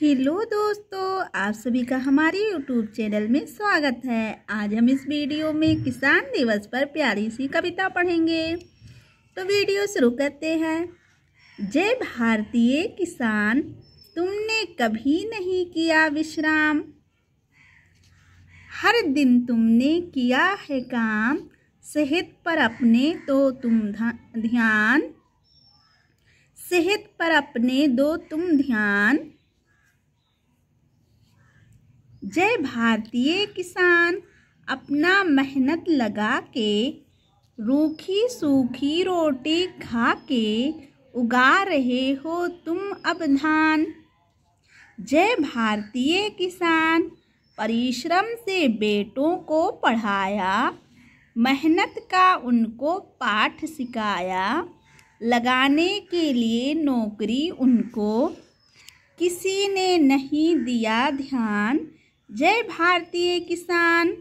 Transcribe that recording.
hello दोस्तों आप सभी का हमारे यूट्यूब चैनल में स्वागत है आज हम इस वीडियो में किसान दिवस पर प्यारी सी कविता पढ़ेंगे तो वीडियो शुरू करते हैं जय भारतीय किसान तुमने कभी नहीं किया विश्राम हर दिन तुमने किया है काम सेहत पर अपने तो तुम ध्यान सेहत पर अपने दो तुम ध्यान जय भारतीय किसान अपना मेहनत लगा के रूखी सूखी रोटी खा के उगा रहे हो तुम अब धान जय भारतीय किसान परिश्रम से बेटों को पढ़ाया मेहनत का उनको पाठ सिखाया लगाने के लिए नौकरी उनको किसी ने नहीं दिया ध्यान जय भारतीय किसान